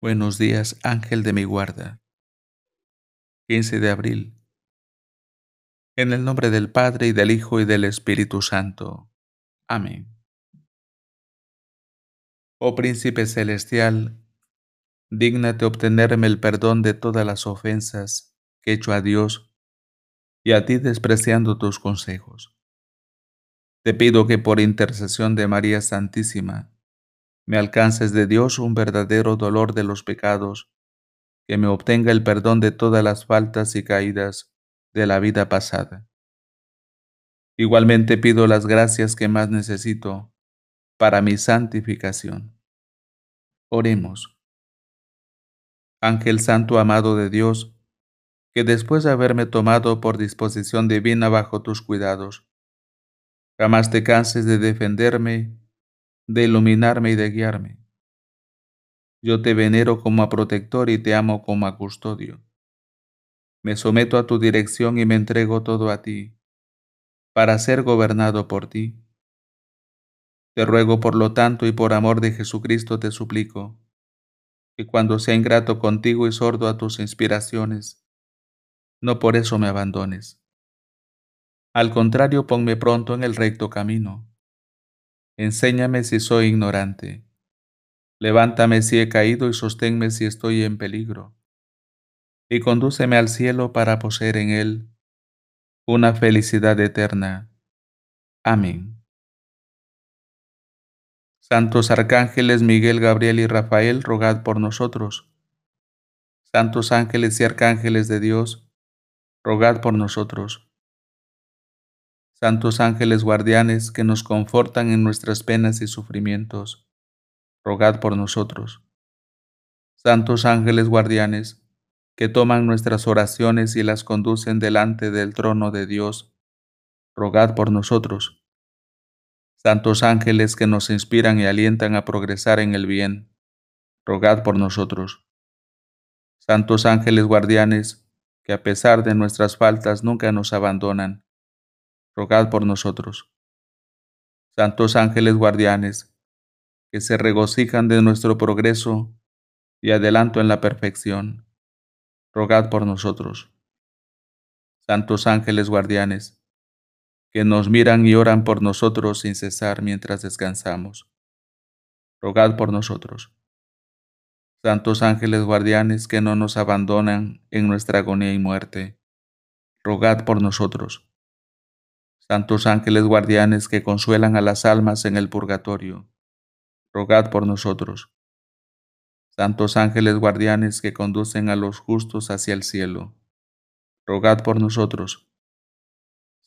Buenos días, ángel de mi guarda. 15 de abril. En el nombre del Padre y del Hijo y del Espíritu Santo. Amén. Oh Príncipe Celestial, dígnate obtenerme el perdón de todas las ofensas que he hecho a Dios y a ti despreciando tus consejos. Te pido que por intercesión de María Santísima, me alcances de Dios un verdadero dolor de los pecados, que me obtenga el perdón de todas las faltas y caídas de la vida pasada. Igualmente pido las gracias que más necesito para mi santificación. Oremos. Ángel Santo amado de Dios, que después de haberme tomado por disposición divina bajo tus cuidados, jamás te canses de defenderme de iluminarme y de guiarme. Yo te venero como a protector y te amo como a custodio. Me someto a tu dirección y me entrego todo a ti, para ser gobernado por ti. Te ruego, por lo tanto, y por amor de Jesucristo te suplico, que cuando sea ingrato contigo y sordo a tus inspiraciones, no por eso me abandones. Al contrario, ponme pronto en el recto camino Enséñame si soy ignorante. Levántame si he caído y sosténme si estoy en peligro. Y condúceme al cielo para poseer en él una felicidad eterna. Amén. Santos arcángeles Miguel, Gabriel y Rafael, rogad por nosotros. Santos ángeles y arcángeles de Dios, rogad por nosotros santos ángeles guardianes que nos confortan en nuestras penas y sufrimientos, rogad por nosotros. Santos ángeles guardianes que toman nuestras oraciones y las conducen delante del trono de Dios, rogad por nosotros. Santos ángeles que nos inspiran y alientan a progresar en el bien, rogad por nosotros. Santos ángeles guardianes, que a pesar de nuestras faltas nunca nos abandonan, rogad por nosotros. Santos ángeles guardianes, que se regocijan de nuestro progreso y adelanto en la perfección, rogad por nosotros. Santos ángeles guardianes, que nos miran y oran por nosotros sin cesar mientras descansamos, rogad por nosotros. Santos ángeles guardianes que no nos abandonan en nuestra agonía y muerte, rogad por nosotros santos ángeles guardianes que consuelan a las almas en el purgatorio, rogad por nosotros. Santos ángeles guardianes que conducen a los justos hacia el cielo, rogad por nosotros.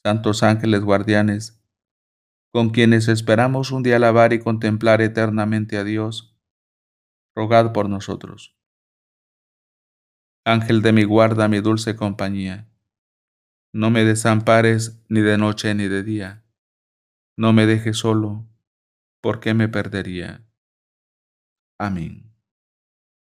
Santos ángeles guardianes, con quienes esperamos un día alabar y contemplar eternamente a Dios, rogad por nosotros. Ángel de mi guarda, mi dulce compañía, no me desampares ni de noche ni de día. No me dejes solo, porque me perdería. Amén.